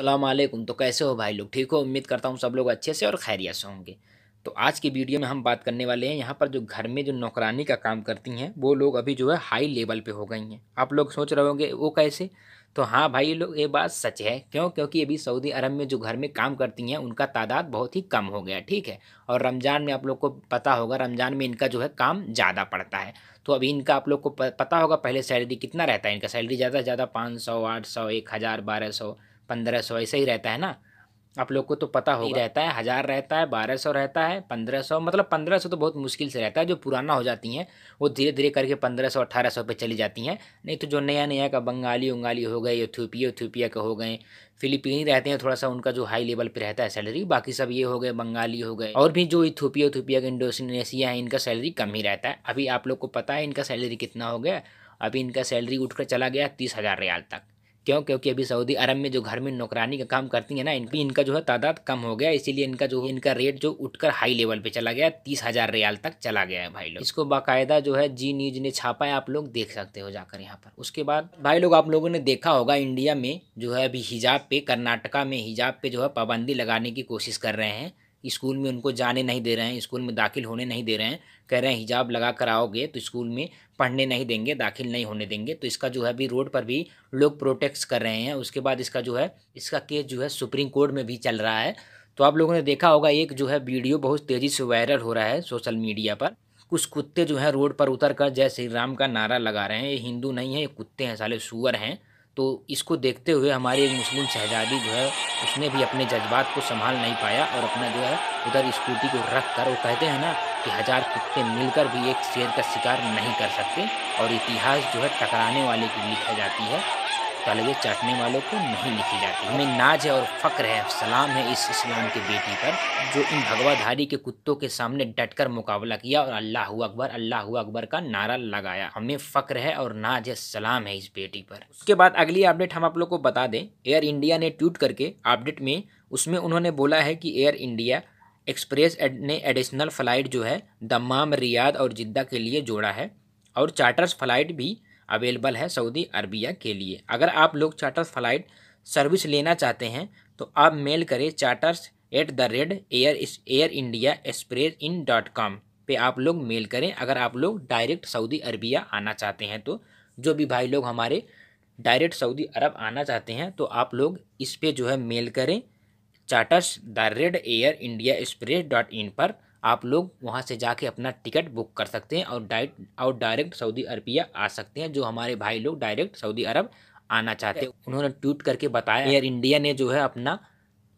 सलामकुम तो कैसे हो भाई लोग ठीक हो उम्मीद करता हूँ सब लोग अच्छे से और खैरियत से होंगे तो आज की वीडियो में हम बात करने वाले हैं यहाँ पर जो घर में जो नौकरानी का काम करती हैं वो लोग अभी जो है हाई लेवल पे हो गई हैं आप लोग सोच रहे होंगे वो कैसे तो हाँ भाई लोग ये बात सच है क्यों क्योंकि अभी सऊदी अरब में जो घर में काम करती हैं उनका तादाद बहुत ही कम हो गया ठीक है और रमज़ान में आप लोग को पता होगा रमज़ान में इनका जो है काम ज़्यादा पड़ता है तो अभी इनका आप लोग को पता होगा पहले सैलरी कितना रहता है इनका सैलरी ज़्यादा से ज़्यादा पाँच सौ आठ सौ एक हज़ार बारह सौ पंद्रह सौ ऐसे ही रहता है ना आप लोग को तो पता हो रहता है हज़ार रहता है बारह सौ रहता है पंद्रह सौ मतलब पंद्रह सौ तो बहुत मुश्किल से रहता है जो पुराना हो जाती हैं वो धीरे धीरे करके पंद्रह सौ अट्ठारह सौ पर चली जाती हैं नहीं तो जो नया नया का बंगाली उंगाली हो गए यूथोपिया यूथोपिया के हो गए फिलिपीन रहते हैं थोड़ा सा उनका जो हाई लेवल पर रहता है सैलरी बाकी सब ये हो गए बंगाली हो गए और भी जो इथोपिया उथोपिया के इंडोनेशिया है इनका सैलरी कम ही रहता है अभी आप लोग को पता है इनका सैलरी कितना हो गया अभी इनका सैलरी उठकर चला गया तीस हज़ार रियाल तक क्यों क्योंकि अभी सऊदी अरब में जो घर में नौकरानी का काम करती है ना इनकी इनका जो है तादाद कम हो गया इसीलिए इनका जो इनका रेट जो उठकर हाई लेवल पे चला गया तीस हजार रियाल तक चला गया है भाई लोग इसको बाकायदा जो है जी न्यूज ने छापा है आप लोग देख सकते हो जाकर यहाँ पर उसके बाद भाई लोग आप लोगों ने देखा होगा इंडिया में जो है अभी हिजाब पे कर्नाटका में हिजाब पे जो है पाबंदी लगाने की कोशिश कर रहे हैं स्कूल में उनको जाने नहीं दे रहे हैं स्कूल में दाखिल होने नहीं दे रहे हैं कह रहे हैं हिजाब लगा कर आओगे तो स्कूल में पढ़ने नहीं देंगे दाखिल नहीं होने देंगे तो इसका जो है अभी रोड पर भी लोग प्रोटेक्ट कर रहे हैं उसके बाद इसका जो है इसका केस जो है सुप्रीम कोर्ट में भी चल रहा है तो आप लोगों ने देखा होगा एक जो है वीडियो बहुत तेज़ी से वायरल हो रहा है सोशल मीडिया पर कुछ कुत्ते जो हैं रोड पर उतर कर जय श्री राम का नारा लगा रहे हैं ये हिंदू नहीं है ये कुत्ते हैं साले सुअर हैं तो इसको देखते हुए हमारे एक मुस्लिम शहजादी जो है उसने भी अपने जज्बात को संभाल नहीं पाया और अपना जो है उधर स्कूटी को रख कर वो कहते हैं ना कि हज़ार कुत्ते मिलकर भी एक शेर का शिकार नहीं कर सकते और इतिहास जो है टकराने वाले की लिखा जाती है पहले ये चाटने वालों को नहीं लिखी जाती हमें नाज है और फ़क्र है सलाम है इस इस्लाम की बेटी पर जो इन भगवाधारी के कुत्तों के सामने डटकर मुकाबला किया और अल्लाह अकबर अल्लाह अकबर का नारा लगाया हमें फ़क्र है और नाज है सलाम है इस बेटी पर उसके बाद अगली अपडेट हम आप लोग को बता दें एयर इंडिया ने ट्वीट करके अपडेट में उसमें उन्होंने बोला है कि एयर इंडिया एक्सप्रेस ने एडिशनल फ़्लाइट जो है दमाम रियाद और जिद्दा के लिए जोड़ा है और चार्टर्स फ़्लाइट भी अवेलेबल है सऊदी अरबिया के लिए अगर आप लोग चार्टर फ्लाइट सर्विस लेना चाहते हैं तो आप मेल करें charters at the rate air Air India Express in dot com पर आप लोग मेल करें अगर आप लोग डायरेक्ट सऊदी अरबिया आना चाहते हैं तो जो भी भाई लोग हमारे डायरेक्ट सऊदी अरब आना चाहते हैं तो आप लोग इस पर जो है मेल करें charters the rate Air India Express dot in पर आप लोग वहाँ से जाके अपना टिकट बुक कर सकते हैं और डायरेक्ट और डायरेक्ट सऊदी अरबिया आ सकते हैं जो हमारे भाई लोग डायरेक्ट सऊदी अरब आना चाहते हैं उन्होंने ट्वीट करके बताया एयर इंडिया ने जो है अपना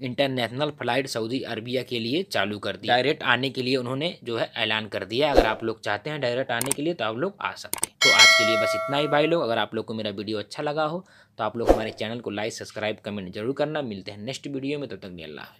इंटरनेशनल फ़्लाइट सऊदी अरबिया के लिए चालू कर दिया डायरेक्ट आने के लिए उन्होंने जो है ऐलान कर दिया अगर आप लोग चाहते हैं डायरेक्ट आने के लिए तो आप लोग आ सकते हैं तो आज के लिए बस इतना ही भाई लोग अगर आप लोग को मेरा वीडियो अच्छा लगा हो तो आप लोग हमारे चैनल को लाइक सब्सक्राइब कमेंट जरूर करना मिलते हैं नेक्स्ट वीडियो में तब तो तक अल्लाह